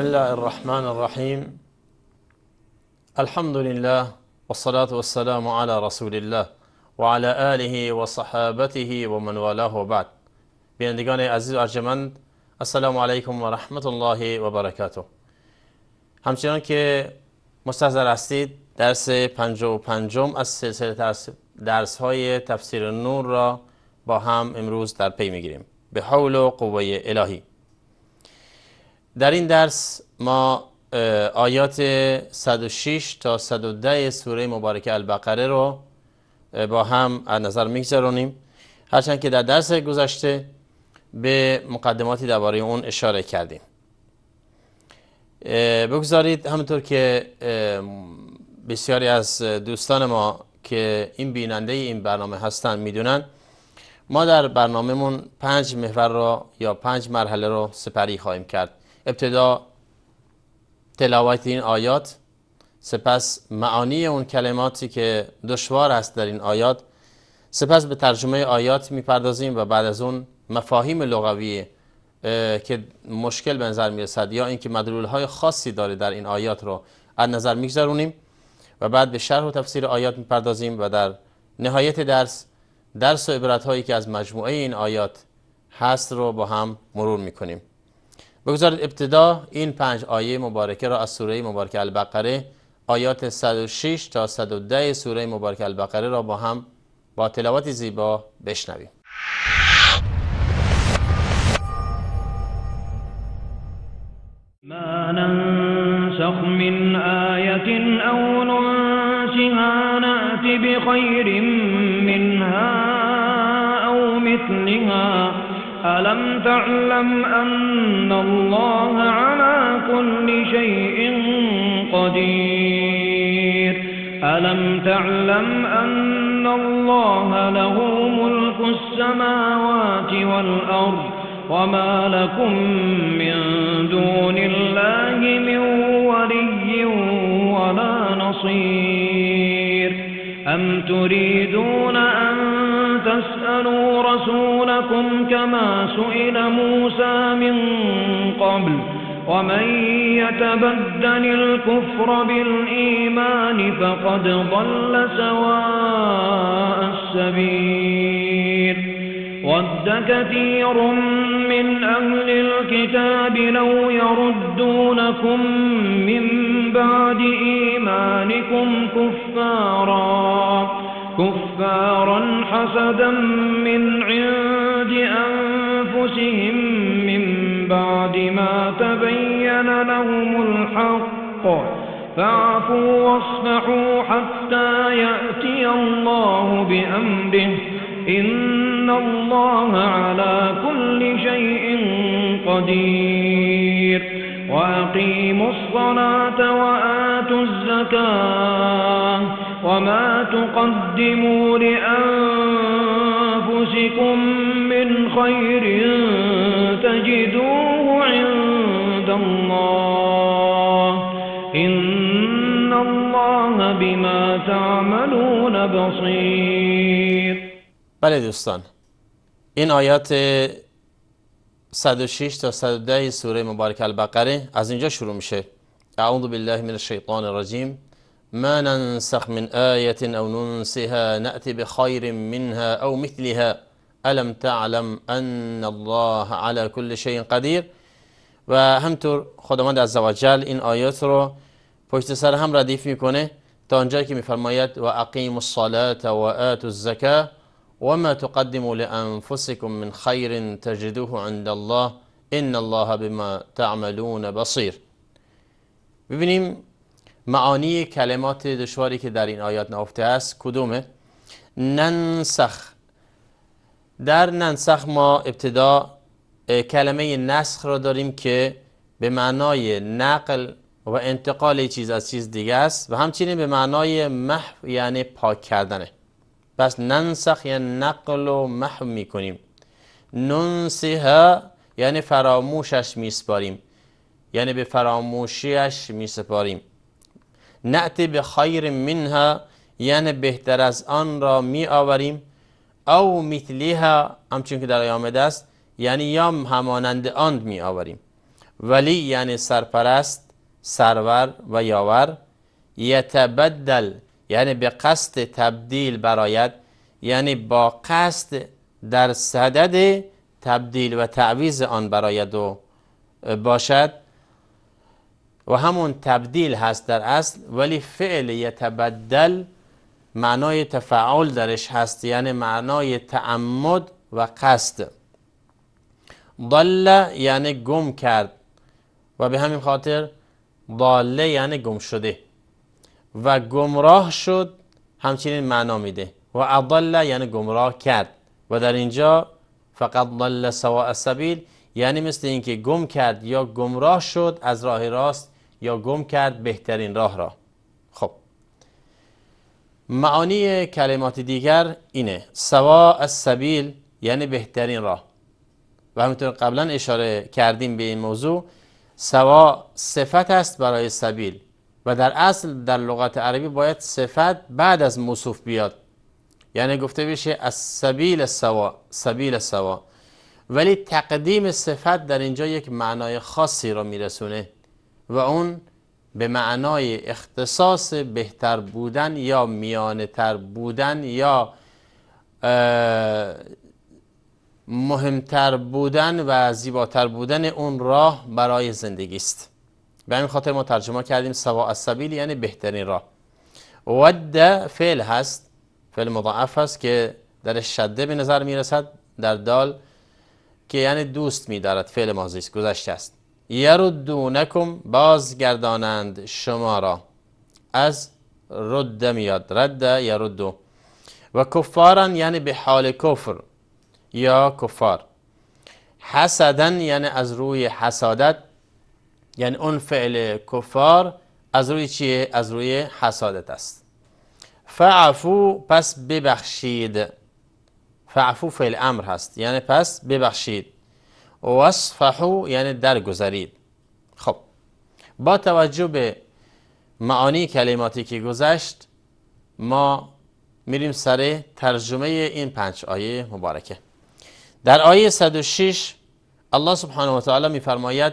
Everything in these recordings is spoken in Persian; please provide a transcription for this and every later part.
بسم الله الرحمن الرحيم الحمد لله والصلاة والسلام على رسول الله وعلى آله وصحابته ومن والاه بعد بندگان عزیز ارجمند السلام علیکم و الله و همچنان که مستحضر هستید درس پنج و پنجم از سلسله درس های تفسیر نور را با هم امروز در پی میگیریم به حول و قوه الهی در این درس ما آیات 106 تا 110 سوره مبارکه البقره رو با هم از نظر میگذرانیم هرچند که در درس گذشته به مقدماتی درباره اون اشاره کردیم بگذارید همونطور که بسیاری از دوستان ما که این بیننده این برنامه هستن میدونن ما در برنامهمون پنج محور را یا پنج مرحله رو سپری خواهیم کرد ابتدا تلاوت این آیات سپس معانی اون کلماتی که دشوار است در این آیات سپس به ترجمه آیات میپردازیم و بعد از اون مفاهیم لغوی که مشکل به نظر میرسد یا اینکه مدلول های خاصی داره در این آیات رو از نظر میگذرونیم و بعد به شرح و تفسیر آیات میپردازیم و در نهایت درس درس و عبرت هایی که از مجموعه این آیات هست رو با هم مرور میکنیم بگذارید ابتدا این پنج آیه مبارکه را از سوره مبارکه البقره آیات 106 تا 110 سوره مبارکه البقره را با هم با تلاوت زیبا بشنویم ما ننسخ من آیت او بخیر ألم تعلم أن الله على كل شيء قدير ألم تعلم أن الله له ملك السماوات والأرض وما لكم من دون الله من ولي ولا نصير أم تريدون أن سؤالكم كما سئل موسى من قبل ومن يتبدل الكفر بالإيمان فقد ضل سواء السبيل ود كثير من أهل الكتاب لو يردونكم من بعد إيمانكم كفارا كفارا حسدا من عند الحق فاعفوا واصفحوا حتى يأتي الله بأمره إن الله على كل شيء قدير وأقيموا الصلاة وآتوا الزكاة وما تقدموا لأنفسكم من خير تجدون تعملون بصیر بله دوستان این آیات 106 تا 110 سوره مبارک البقره از اینجا شروع میشه اعوذ بالله من الشیطان الرجیم ما ننسخ من آية أو ننسها نأتي بخير منها او مثلها الم تعلم أن الله على كل شيء قدير و همطور خداوند وجل این آیات رو پشت سر هم ردیف میکنه تا آنجا که میفرماید و اقیم الصلاه و آت الزکا و ما تقدموا لانفسکم من خیر تجدوه عند الله ان الله بما تعملون بصیر ببینیم معانی کلمات دشواری که در این آیات نهفته است کدومه ننسخ در ننسخ ما ابتدا کلمه نسخ را داریم که به معنای نقل و انتقال چیز از چیز دیگه است و همچنین به معنای محو یعنی پاک کردنه پس ننسخ یا نقل و محو میکنیم ننسیها یعنی فراموشش میسپاریم یعنی به فراموشیش میسپاریم نعت به خیر منها یعنی بهتر از آن را میآوریم. آوریم او مثلیها همچون که در آمده است یعنی یا همانند آن میآوریم. ولی یعنی سرپرست سرور و یاور یتبدل یعنی به قصد تبدیل برایت یعنی با قصد در صدد تبدیل و تعویز آن برایت و باشد و همون تبدیل هست در اصل ولی فعل یتبدل معنای تفاعل درش هست یعنی معنای تعمد و قصد ضل یعنی گم کرد و به همین خاطر ضاله یعنی گم شده و گمراه شد همچنین معنا میده و اضل یعنی گمراه کرد و در اینجا فقط ضل سواء السبیل یعنی مثل اینکه گم کرد یا گمراه شد از راه راست یا گم کرد بهترین راه را خب معانی کلمات دیگر اینه سوا السبیل یعنی بهترین راه و همینطور قبلا اشاره کردیم به این موضوع سوا صفت است برای سبیل و در اصل در لغت عربی باید صفت بعد از موصوف بیاد یعنی گفته بشه از سبیل سوا سبیل سوا ولی تقدیم صفت در اینجا یک معنای خاصی را میرسونه و اون به معنای اختصاص بهتر بودن یا میانه تر بودن یا مهمتر بودن و زیباتر بودن اون راه برای زندگی است به همین خاطر ما ترجمه کردیم سوا السبیل یعنی بهترین راه ود فعل هست فعل مضاعف هست که در شده به نظر میرسد در دال که یعنی دوست میدارد فعل ماضی است گذشته است یردونکم بازگردانند شما را از رد میاد رد یردو و کفارا یعنی به حال کفر یا کفار حسدن یعنی از روی حسادت یعنی اون فعل کفار از روی چیه؟ از روی حسادت است فعفو پس ببخشید فعفو فعل امر هست یعنی پس ببخشید وصفحو یعنی درگذرید خب با توجه به معانی کلماتی که گذشت ما میریم سر ترجمه این پنج آیه مبارکه در آیه 106 الله سبحانه و تعالی میفرماید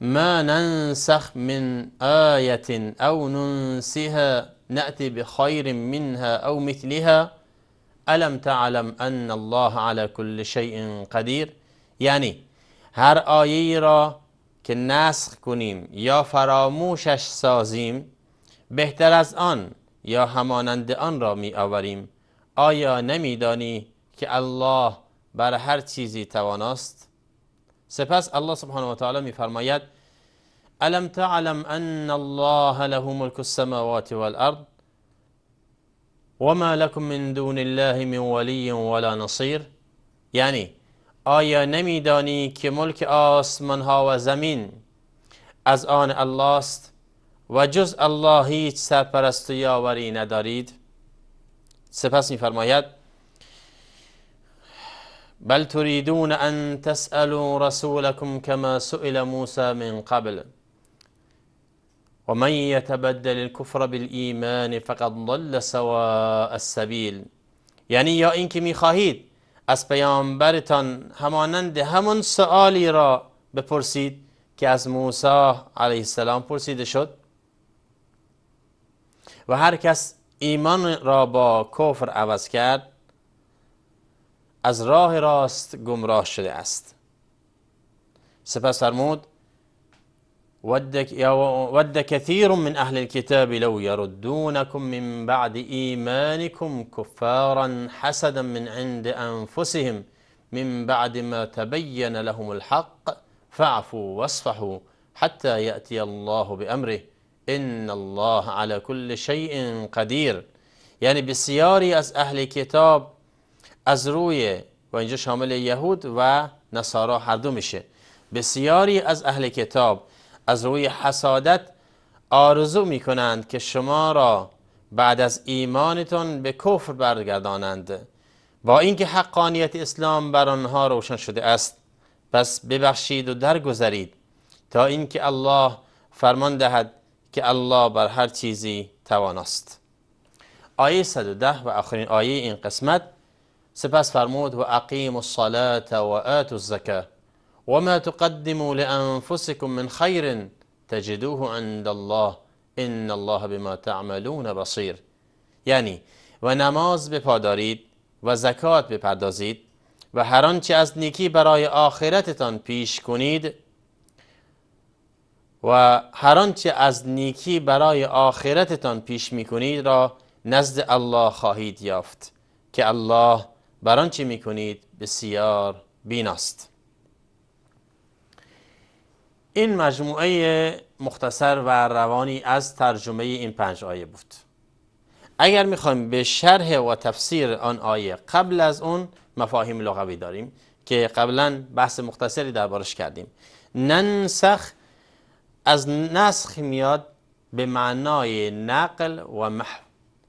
ما ننسخ من آیت او ننسها نأتی بخیر منها او مثلها الم تعلم ان الله على كل شيء قدیر یعنی هر آیه را که نسخ کنیم یا فراموشش سازیم بهتر از آن یا همانند آن را می آوریم آیا نمیدانی که الله بر هر چیزی تواناست سپس الله سبحانه و تعالی میفرماید الم تعلم ان الله له ملك السماوات والارض وما لكم من دون الله من ولي ولا نصير". یعنی آیا نمیدانی که ملک آسمان ها و زمین از آن الله است و جز الله هیچ سرپرست و یاوری ندارید سپس میفرماید بل تريدون أن تسألوا رسولكم كما سئل موسى من قبل ومن يتبدل الكفر بالإيمان فقد ضل سواء السبيل يعني يا إنك ميخاهيد از پیامبرتان همانند همان سوالی را بپرسید که از موسی علیه السلام پرسیده شد و هر کس ایمان را با کفر عوض کرد از راه راست گمراه شده است سپس فرمود ود, ود كثير من أهل الكتاب لو يردونكم من بعد إيمانكم كفارا حسدا من عند أنفسهم من بعد ما تبين لهم الحق فاعفوا واصفحوا حتى يأتي الله بأمره إن الله على كل شيء قدير يعني بسیاری از اهل کتاب از روی و اینجا شامل یهود و نصارا هر دو میشه بسیاری از اهل کتاب از روی حسادت آرزو میکنند که شما را بعد از ایمانتون به کفر برگردانند با اینکه حقانیت اسلام بر آنها روشن شده است پس ببخشید و درگذرید تا اینکه الله فرمان دهد که الله بر هر چیزی تواناست آیه 110 و آخرین آیه این قسمت سپس فرمود و اقیم الصلاة و آت الزکا و ما تقدمو لانفسکم من خیر تجدوه عند الله ان الله بما تعملون بصیر یعنی و نماز بپادارید و زکات بپردازید و هر آنچه از نیکی برای آخرتتان پیش کنید و هر آنچه از نیکی برای آخرتتان پیش می را نزد الله خواهید یافت که الله بر آنچه میکنید بسیار بیناست این مجموعه مختصر و روانی از ترجمه این پنج آیه بود اگر میخوایم به شرح و تفسیر آن آیه قبل از اون مفاهیم لغوی داریم که قبلا بحث مختصری دربارش کردیم ننسخ از نسخ میاد به معنای نقل و محو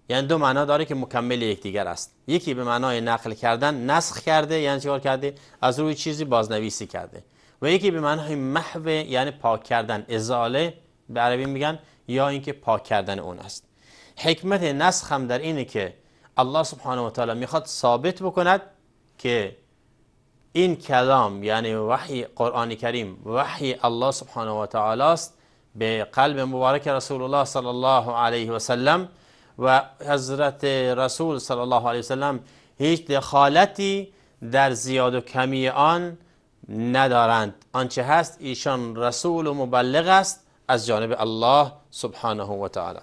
یعنی دو معنا داره که مکمل یکدیگر است یکی به معنای نقل کردن نسخ کرده یعنی چیکار کرده از روی چیزی بازنویسی کرده و یکی به معنای محو یعنی پاک کردن ازاله به عربی میگن یا اینکه پاک کردن اون است حکمت نسخ هم در اینه که الله سبحانه و تعالی میخواد ثابت بکند که این کلام یعنی وحی قرآن کریم وحی الله سبحانه و تعالی است به قلب مبارک رسول الله صلی الله علیه و سلم و حضرت رسول صلی الله علیه وسلم هیچ دخالتی در زیاد و کمی آن ندارند آنچه هست ایشان رسول و مبلغ است از جانب الله سبحانه و تعالی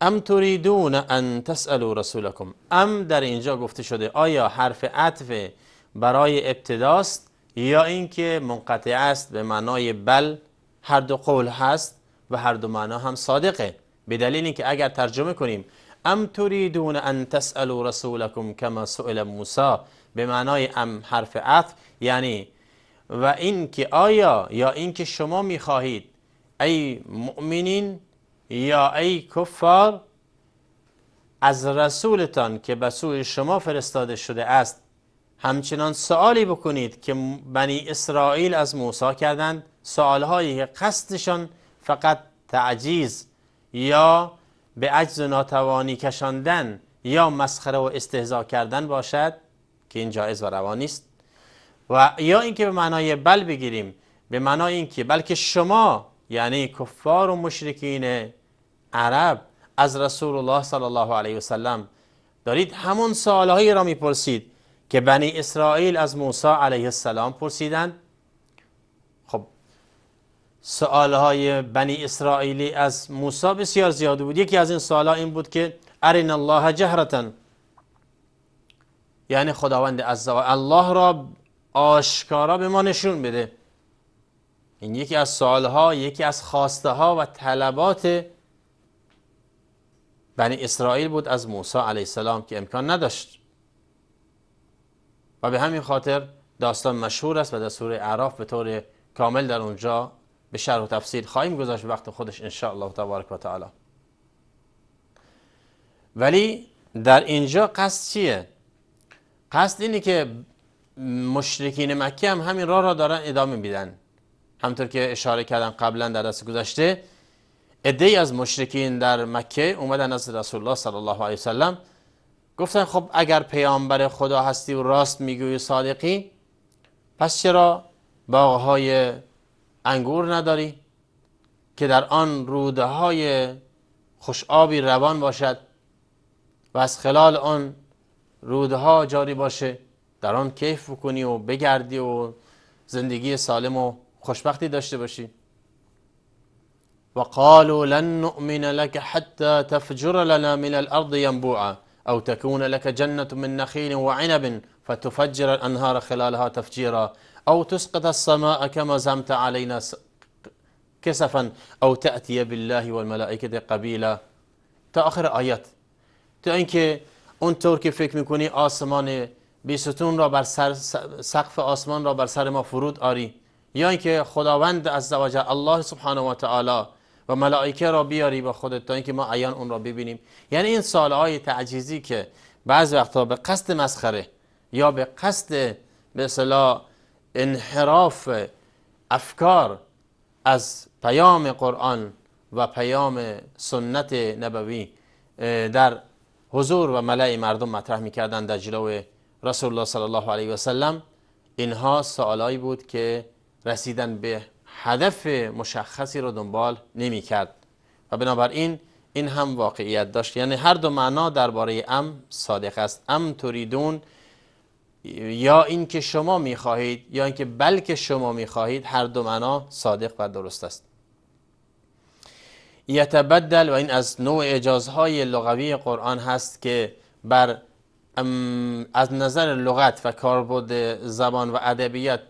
ام تریدون ان تسالوا رسولکم؟ ام در اینجا گفته شده آیا حرف عطف برای ابتداست یا اینکه منقطع است به معنای بل هر دو قول هست و هر دو معنا هم صادقه به دلیل اینکه اگر ترجمه کنیم ام تریدون ان تسالوا رسولکم کما سئل موسی به معنای ام حرف عطف یعنی و اینکه آیا یا اینکه شما میخواهید ای مؤمنین یا ای کفار از رسولتان که به سوی شما فرستاده شده است همچنان سوالی بکنید که بنی اسرائیل از موسی کردند سوالهایی که قصدشان فقط تعجیز یا به عجز و ناتوانی کشاندن یا مسخره و استهزا کردن باشد که این جایز و روا نیست و یا اینکه به معنای بل بگیریم به معنای اینکه بلکه شما یعنی کفار و مشرکین عرب از رسول الله صلی الله علیه وسلم دارید همون سوالهایی را میپرسید که بنی اسرائیل از موسی علیه السلام پرسیدند های بنی اسرائیلی از موسی بسیار زیاد بود یکی از این ها این بود که ارین الله جهرتا یعنی خداوند عز الله را آشکارا به ما نشون بده این یکی از ها یکی از خواسته ها و طلبات بنی اسرائیل بود از موسی علیه السلام که امکان نداشت و به همین خاطر داستان مشهور است و در سوره اعراف به طور کامل در اونجا به شرح و تفسیر خواهیم گذاشت وقت خودش الله تبارک و تعالی ولی در اینجا قصد چیه؟ قصد اینه که مشرکین مکه هم همین راه را دارن ادامه میدن همطور که اشاره کردم قبلا در دست گذشته ای از مشرکین در مکه اومدن از رسول الله صلی الله علیه وسلم گفتن خب اگر پیامبر خدا هستی و راست میگوی صادقی پس چرا باغهای انگور نداری که در آن روده های خوشآبی روان باشد و از خلال آن روده جاری باشه در آن کیف بکنی و بگردی و زندگی سالم و خوشبختی داشته باشی و قالوا لن نؤمن لك حتى تفجر لنا من الارض ينبوعا او تكون لك جنه من نخيل وعنب فتفجر الانهار خلالها تفجيرا أو تسقط السماء كما زمت علينا كسفا او تأتي بالله والملائكة قبيلا تا آخر آیت تا اینکه طور که فکر میکنی آسمان بیستون را بر سر سقف آسمان را بر سر ما فرود آری یا اینکه خداوند از زواجه الله سبحانه و تعالی و ملائکه را بیاری با خودت تا اینکه ما عیان اون را ببینیم یعنی این سال های تعجیزی که بعض وقتها به قصد مسخره یا به قصد به انحراف افکار از پیام قرآن و پیام سنت نبوی در حضور و ملع مردم مطرح میکردند در جلو رسول الله صلی الله علیه و اینها سوالایی بود که رسیدن به هدف مشخصی رو دنبال نمیکرد و بنابراین این هم واقعیت داشت یعنی هر دو معنا درباره ام صادق است ام تریدون یا اینکه شما میخواهید یا اینکه بلکه شما میخواهید هر دو معنا صادق و درست است یتبدل و این از نوع اجازهای لغوی قرآن هست که بر از نظر لغت و کاربرد زبان و ادبیات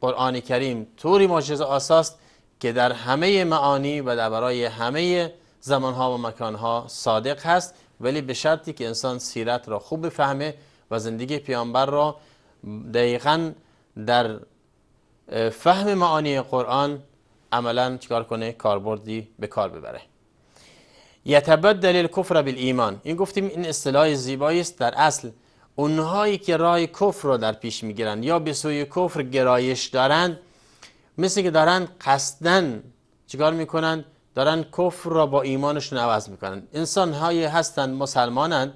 قرآن کریم طوری معجز آساست که در همه معانی و در برای همه زمانها و مکانها صادق هست ولی به شرطی که انسان سیرت را خوب بفهمه و زندگی پیامبر را دقیقا در فهم معانی قرآن عملا چکار کنه کاربردی به کار ببره یتبدل الکفر بالایمان این گفتیم این اصطلاح زیبایی است در اصل اونهایی که راه کفر را در پیش میگیرند یا به سوی کفر گرایش دارند مثل که دارن قصدن چیکار میکنند دارن کفر را با ایمانشون عوض میکنند انسان هایی هستند مسلمانند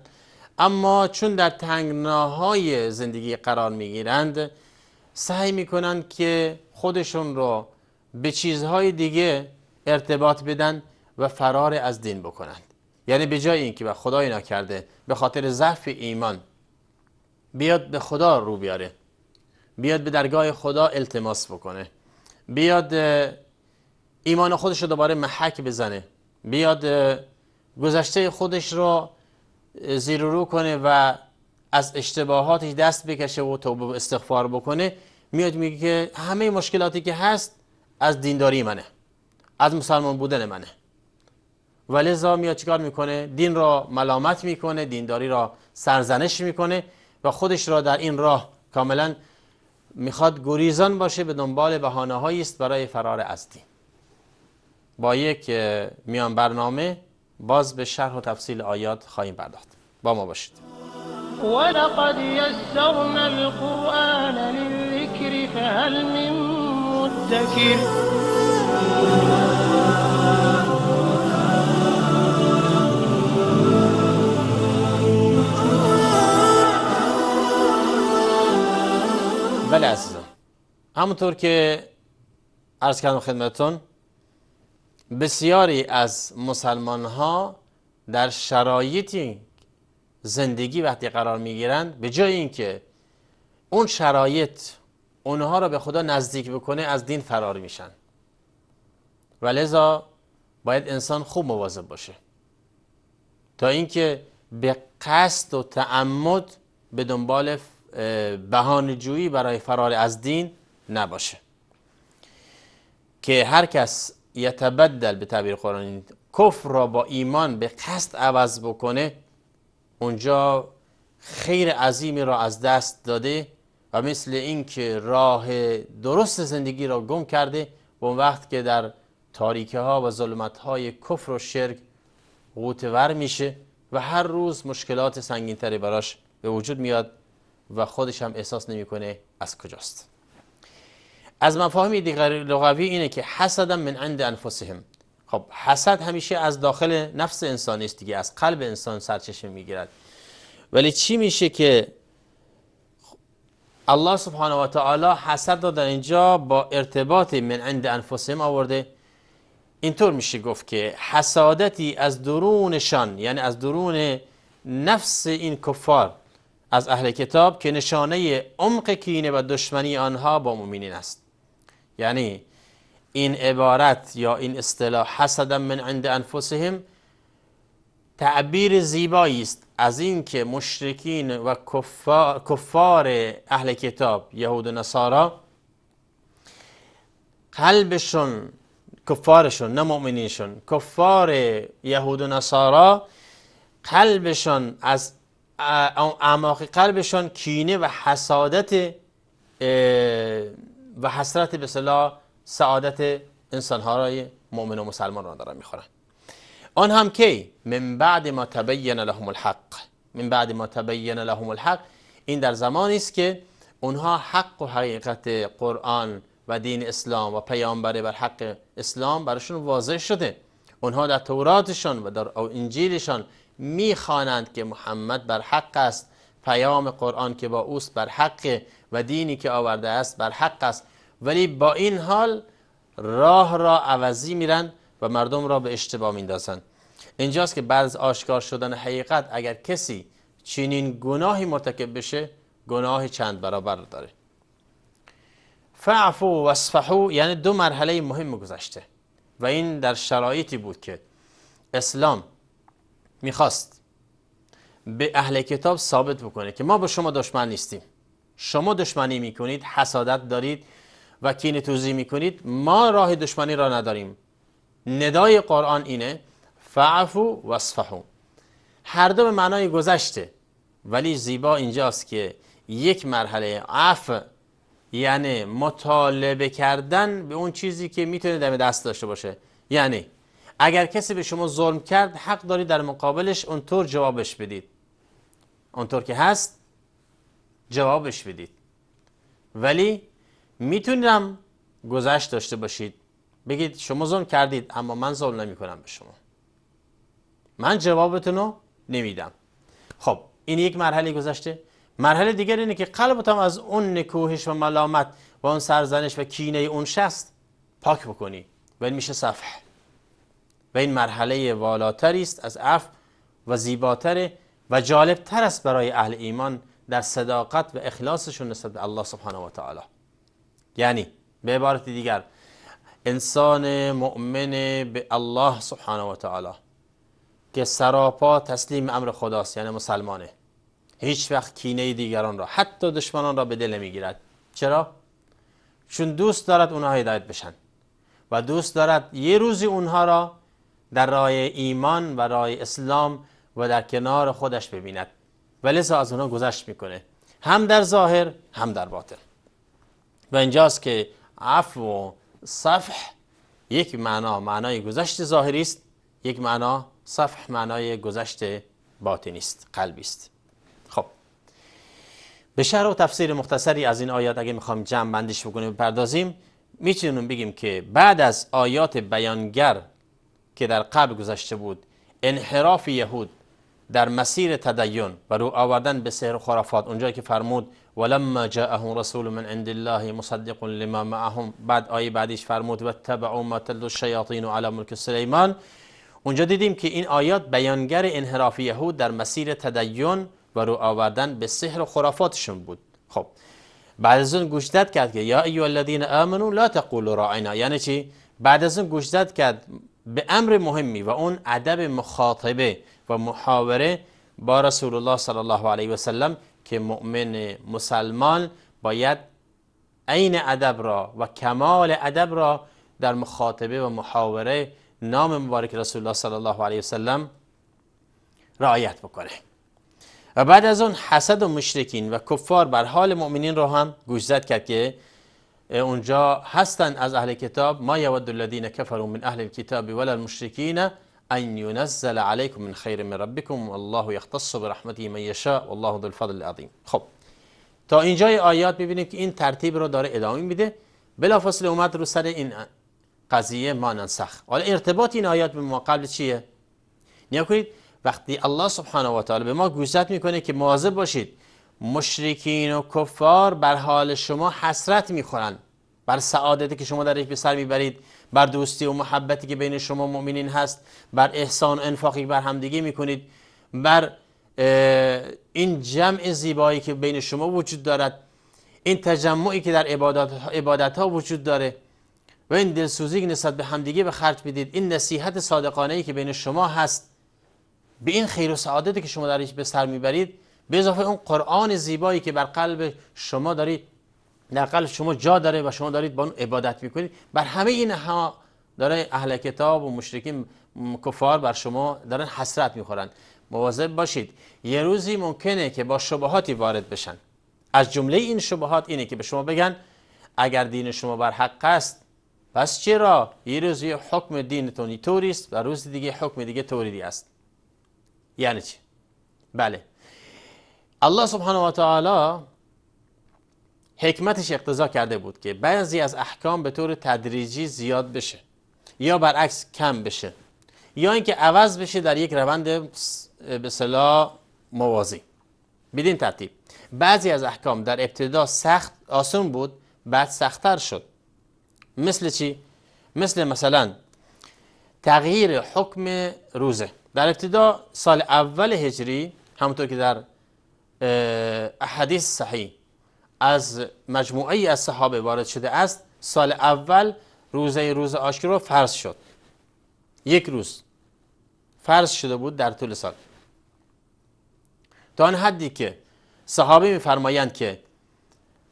اما چون در تنگناهای زندگی قرار می گیرند سعی می کنند که خودشون رو به چیزهای دیگه ارتباط بدن و فرار از دین بکنند یعنی به جای اینکه به خدای نکرده به خاطر ضعف ایمان بیاد به خدا رو بیاره بیاد به درگاه خدا التماس بکنه بیاد ایمان خودش رو دوباره محک بزنه بیاد گذشته خودش رو زیر رو کنه و از اشتباهاتش دست بکشه و توبه و استغفار بکنه میاد میگه که همه مشکلاتی که هست از دینداری منه از مسلمان بودن منه ولی لذا میاد چیکار میکنه دین را ملامت میکنه دینداری را سرزنش میکنه و خودش را در این راه کاملا میخواد گریزان باشه به دنبال بهانه است برای فرار از دین با یک میان برنامه باز به شرح و تفصیل آیات خواهیم پرداخت با ما باشید ولقد یسرنا القرآن للذکر فهل من مدکر بله عزیزم همونطور که عرض کردم خدمتون بسیاری از مسلمان ها در شرایطی زندگی وقتی قرار میگیرند به جای اینکه اون شرایط اونها را به خدا نزدیک بکنه از دین فرار میشن و لذا باید انسان خوب مواظب باشه تا اینکه به قصد و تعمد به دنبال بهانه‌جویی برای فرار از دین نباشه که هر کس یتبدل به تعبیر قرآنی کفر را با ایمان به قصد عوض بکنه اونجا خیر عظیمی را از دست داده و مثل اینکه راه درست زندگی را گم کرده و اون وقت که در تاریکه ها و ظلمت های کفر و شرک غوتور میشه و هر روز مشکلات سنگین تری براش به وجود میاد و خودش هم احساس نمیکنه از کجاست از مفاهیم دیگر لغوی اینه که حسد من عند انفسهم خب حسد همیشه از داخل نفس انسان است دیگه از قلب انسان سرچشمه میگیرد ولی چی میشه که الله سبحانه و تعالی حسد را در اینجا با ارتباط من عند انفسهم آورده اینطور میشه گفت که حسادتی از درونشان یعنی از درون نفس این کفار از اهل کتاب که نشانه عمق کینه و دشمنی آنها با مؤمنین است یعنی این عبارت یا این اصطلاح حسدا من عند انفسهم تعبیر زیبایی است از اینکه مشرکین و کفار،, کفار اهل کتاب یهود و نصارا قلبشون کفارشون نه مؤمنینشون کفار یهود و نصارا قلبشون از اعماق قلبشون کینه و حسادت و حسرت به صلاح سعادت های مؤمن و مسلمان را دارن میخورن آن هم کی من بعد ما تبین لهم الحق من بعد ما تبین لهم الحق این در زمانی است که اونها حق و حقیقت قرآن و دین اسلام و پیامبر بر حق اسلام براشون واضح شده اونها در توراتشان و در انجیلشان میخوانند که محمد بر حق است پیام قرآن که با اوست بر حق و دینی که آورده است بر حق است ولی با این حال راه را عوضی میرن و مردم را به اشتباه میندازند اینجاست که بعد از آشکار شدن حقیقت اگر کسی چنین گناهی مرتکب بشه گناه چند برابر داره فعفو و اصفحو یعنی دو مرحله مهم گذشته و این در شرایطی بود که اسلام میخواست به اهل کتاب ثابت بکنه که ما با شما دشمن نیستیم شما دشمنی میکنید حسادت دارید و کین توزی میکنید ما راه دشمنی را نداریم ندای قرآن اینه فعفو و صفحو هر دو به معنای گذشته ولی زیبا اینجاست که یک مرحله عفو یعنی مطالبه کردن به اون چیزی که میتونه دم دست داشته باشه یعنی اگر کسی به شما ظلم کرد حق دارید در مقابلش اونطور جوابش بدید اونطور که هست جوابش بدید ولی میتونم گذشت داشته باشید بگید شما ظلم کردید اما من ظلم نمی کنم به شما من جوابتون رو نمیدم خب این یک مرحله گذشته مرحله دیگر اینه که قلبتم از اون نکوهش و ملامت و اون سرزنش و کینه اون شست پاک بکنی و این میشه صفح و این مرحله والاتری است از عفو و زیباتر و تر است برای اهل ایمان در صداقت و اخلاصشون نسبت به الله سبحانه و تعالی یعنی به عبارت دیگر انسان مؤمن به الله سبحانه و تعالی که سراپا تسلیم امر خداست یعنی مسلمانه هیچ وقت کینه دیگران را حتی دشمنان را به دل نمیگیرد چرا؟ چون دوست دارد اونها هدایت بشن و دوست دارد یه روزی اونها را در راه ایمان و راه اسلام و در کنار خودش ببیند و از اونا گذشت میکنه هم در ظاهر هم در باطن و اینجاست که عفو و صفح یک معنا معنای گذشت ظاهری است یک معنا صفح معنای گذشت باطنی است قلبی است خب به شرح و تفسیر مختصری از این آیات اگه میخوام جمع بندیش بکنیم بپردازیم میتونیم بگیم که بعد از آیات بیانگر که در قبل گذشته بود انحراف یهود در مسیر تدین و رو آوردن به سحر خرافات اونجا که فرمود ولما جاءهم رسول من عند الله مصدق لما معهم بعد آیه بعدیش فرمود و تبعوا ما تلو الشیاطین علی ملک سلیمان اونجا دیدیم که این آیات بیانگر انحراف یهود در مسیر تدین و رو آوردن به سحر خرافاتشون بود خب بعد از اون گوش کرد که یا ایو الذین آمنو لا تقولوا راعنا یعنی چی بعد از اون داد کرد به امر مهمی و اون ادب مخاطبه و محاوره با رسول الله صلی الله علیه و سلم که مؤمن مسلمان باید عین ادب را و کمال ادب را در مخاطبه و محاوره نام مبارک رسول الله صلی الله علیه و سلم رعایت بکنه و بعد از اون حسد و مشرکین و کفار بر حال مؤمنین رو هم گوشزد کرد که اونجا هستن از اهل کتاب ما یود الذین کفروا من اهل الکتاب ولا المشرکین أن ينزل عليكم من خير من ربكم والله يختص برحمته من يشاء والله ذو الفضل العظيم خب تا اینجای آیات میبینیم که این ترتیب رو داره ادامه میده بلافاصله اومد رو سر این قضیه ما ننسخ حالا ارتباط این آیات به ما قبل چیه نیا وقتی الله سبحانه و تعالی به ما گوشزد میکنه که مواظب باشید مشرکین و کفار بر حال شما حسرت میخورن بر سعادتی که شما در به سر میبرید بر دوستی و محبتی که بین شما مؤمنین هست بر احسان و انفاقی بر همدیگه میکنید بر این جمع زیبایی که بین شما وجود دارد این تجمعی که در عبادتها ها وجود داره و این دلسوزی که نسبت به همدیگه به خرج بدید این نصیحت صادقانه که بین شما هست به این خیر و سعادتی که شما درش به سر میبرید به اضافه اون قرآن زیبایی که بر قلب شما دارید نقل شما جا داره و شما دارید با اون عبادت میکنید بر همه اینها داره اهل کتاب و مشرکین کفار بر شما دارن حسرت میخورند مواظب باشید یه روزی ممکنه که با شبهاتی وارد بشن از جمله این شبهات اینه که به شما بگن اگر دین شما بر حق است پس چرا یه روزی حکم دین تونی است و روز دیگه حکم دیگه توریدی است یعنی چی بله الله سبحانه و تعالی حکمتش اقتضا کرده بود که بعضی از احکام به طور تدریجی زیاد بشه یا برعکس کم بشه یا اینکه عوض بشه در یک روند به صلاح موازی بدین ترتیب بعضی از احکام در ابتدا سخت آسون بود بعد سختتر شد مثل چی؟ مثل مثلا تغییر حکم روزه در ابتدا سال اول هجری همونطور که در احادیث صحیح از مجموعه ای از صحابه وارد شده است سال اول روزه روز آشورا فرض شد یک روز فرض شده بود در طول سال تا آن حدی که صحابه میفرمایند که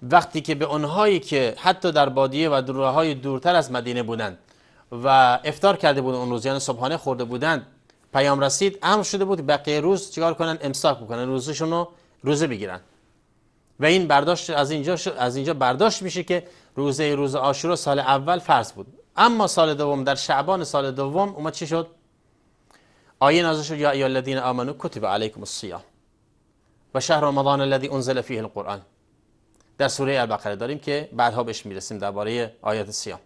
وقتی که به اونهایی که حتی در بادیه و دوره های دورتر از مدینه بودند و افتار کرده بودند اون روزیان یعنی صبحانه خورده بودند پیام رسید امر شده بود بقیه روز چیکار کنن امساک بکنن روزشون رو روزه بگیرن و این برداشت از اینجا, از اینجا برداشت میشه که روزه روز آشورا سال اول فرض بود اما سال دوم در شعبان سال دوم اومد چی شد آیه نازل شد یا ای الذین آمنو کتب علیکم الصیام و شهر رمضان الذی انزل فیه القرآن در سوره البقره داریم که بعدها بهش میرسیم درباره آیات سیام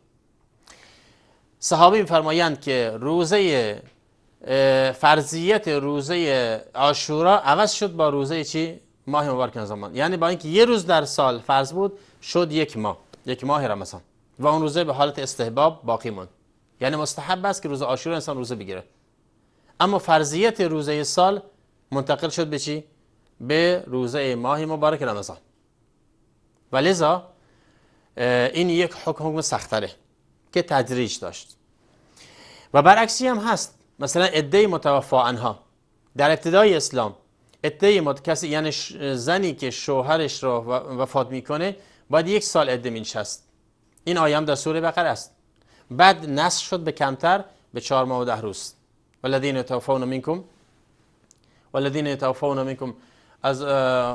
صحابه میفرمایند که روزه فرضیت روزه آشورا عوض شد با روزه چی ماه مبارک زمان یعنی با اینکه یه روز در سال فرض بود شد یک ماه یک ماه رمضان و اون روزه به حالت استحباب باقی موند یعنی مستحب است که روز عاشورا انسان روزه بگیره اما فرضیت روزه سال منتقل شد به چی به روزه ماه مبارک رمضان و لذا این یک حکم سختره که تدریج داشت و برعکسی هم هست مثلا عده متوفا عنها در ابتدای اسلام عده ما کسی یعنی زنی که شوهرش را وفات میکنه باید یک سال عده مینشست این آیه در سوره بقره است بعد نصف شد به کمتر به چهار ماه و ده روز ولدین اتوفاونو منکم ولدین اتوفاونو منکم از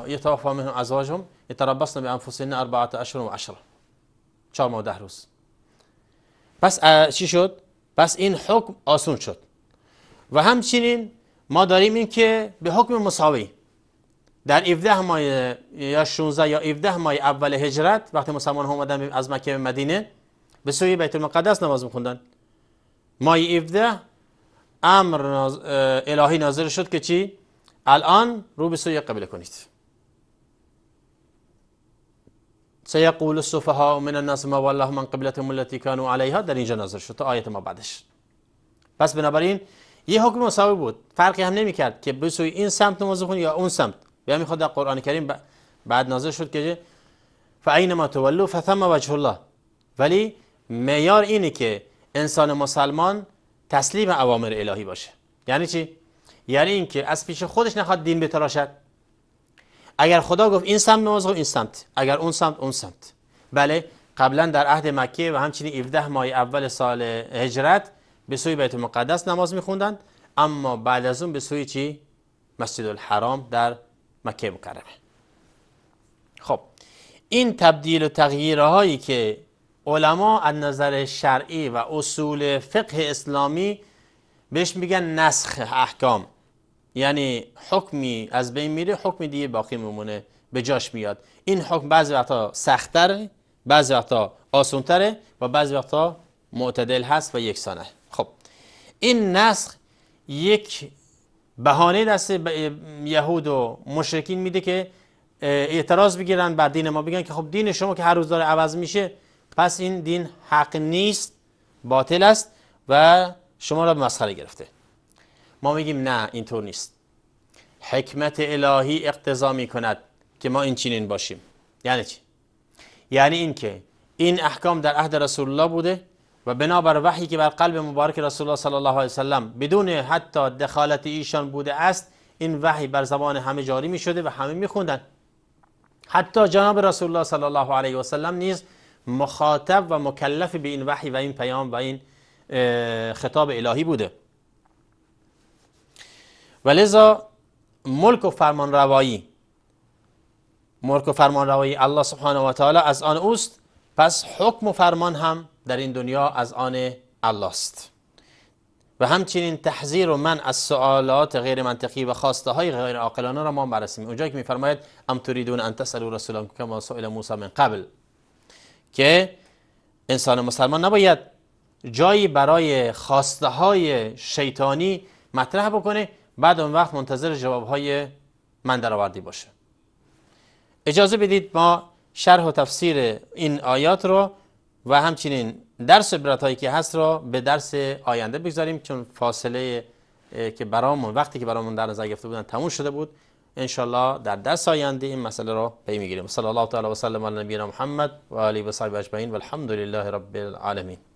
یتوفا منهم ازواجهم یتربصن انفسین اربعه اشهر و عشره چهار ماه و ده روز پس چی شد پس این حکم آسون شد و همچنین ما داریم این که به حکم مساوی در 17 ماه یا 16 یا 17 ماه اول هجرت وقتی مسلمان ها اومدن از مکه به مدینه به سوی بیت المقدس نماز میخوندن ماه 17 امر ناز... الهی نازل شد که چی الان رو به سوی قبله کنید سیقول ها من الناس ما والله من قبلتهم التي كانوا عليها در اینجا نازل شد تا آیت ما بعدش پس بنابراین یه حکم مساوی بود فرقی هم نمیکرد که به سوی این سمت نماز بخونی یا اون سمت بیا میخواد در قرآن کریم بعد نازل شد که فعین ما تولو فثم وجه الله ولی معیار اینه که انسان مسلمان تسلیم اوامر الهی باشه یعنی چی یعنی اینکه از پیش خودش نخواد دین بتراشد اگر خدا گفت این سمت نماز این سمت اگر اون سمت اون سمت بله قبلا در عهد مکه و همچنین 17 ماه اول سال هجرت به سوی بیت مقدس نماز میخوندن اما بعد از اون به سوی چی؟ مسجد الحرام در مکه مکرمه خب این تبدیل و هایی که علما از نظر شرعی و اصول فقه اسلامی بهش میگن نسخ احکام یعنی حکمی از بین میره حکم دیگه باقی میمونه به جاش میاد این حکم بعضی وقتا سختتره بعضی وقتا آسونتره و بعضی وقتا معتدل هست و یکسانه این نسخ یک بهانه دست یهود و مشرکین میده که اعتراض بگیرن بر دین ما بگن که خب دین شما که هر روز داره عوض میشه پس این دین حق نیست باطل است و شما را به مسخره گرفته ما میگیم نه اینطور نیست حکمت الهی اقتضا میکند که ما این چنین باشیم یعنی چی یعنی اینکه این احکام در عهد رسول الله بوده و بنابر وحی که بر قلب مبارک رسول الله صلی الله علیه سلم بدون حتی دخالت ایشان بوده است این وحی بر زبان همه جاری می شده و همه می خوندن. حتی جناب رسول الله صلی الله علیه سلم نیز مخاطب و مکلف به این وحی و این پیام و این خطاب الهی بوده و لذا ملک و فرمان روایی ملک و فرمان روایی الله سبحانه و تعالی از آن اوست پس حکم و فرمان هم در این دنیا از آن الله است و همچنین تحذیر و من از سوالات غیر منطقی و خواسته های غیر عاقلانه را ما بررسی می اونجا که میفرماید ام تریدون ان تسالوا رسولا کما سئل موسی من قبل که انسان مسلمان نباید جایی برای خواسته های شیطانی مطرح بکنه بعد اون وقت منتظر جواب های من درآوردی باشه اجازه بدید ما شرح و تفسیر این آیات رو و همچنین درس برات هایی که هست را به درس آینده بگذاریم چون فاصله که برامون وقتی که برامون در نظر گرفته بودن تموم شده بود انشالله در درس آینده این مسئله را پی میگیریم صلی الله تعالی و سلم علی نبینا محمد و علی و صحبه اجمعین والحمد لله رب العالمین